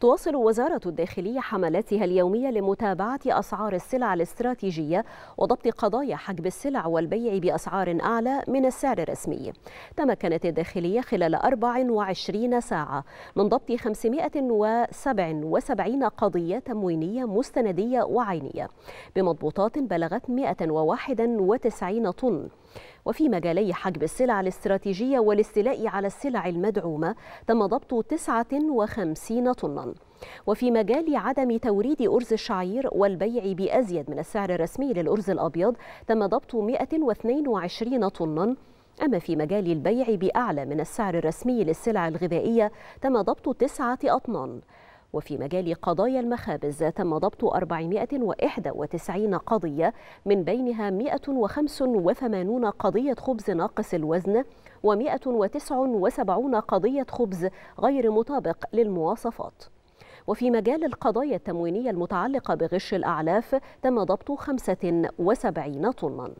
تواصل وزارة الداخلية حملاتها اليومية لمتابعة أسعار السلع الاستراتيجية وضبط قضايا حجب السلع والبيع بأسعار أعلى من السعر الرسمي تمكنت الداخلية خلال 24 ساعة من ضبط 577 قضية تموينية مستندية وعينية بمضبوطات بلغت 191 طن وفي مجالي حجب السلع الاستراتيجية والاستيلاء على السلع المدعومة تم ضبط 59 طناً وفي مجال عدم توريد أرز الشعير والبيع بأزيد من السعر الرسمي للأرز الأبيض تم ضبط 122 طناً أما في مجال البيع بأعلى من السعر الرسمي للسلع الغذائية تم ضبط تسعة أطنان وفي مجال قضايا المخابز تم ضبط 491 قضية من بينها 185 قضية خبز ناقص الوزن و179 قضية خبز غير مطابق للمواصفات وفي مجال القضايا التموينية المتعلقة بغش الأعلاف تم ضبط 75 طناً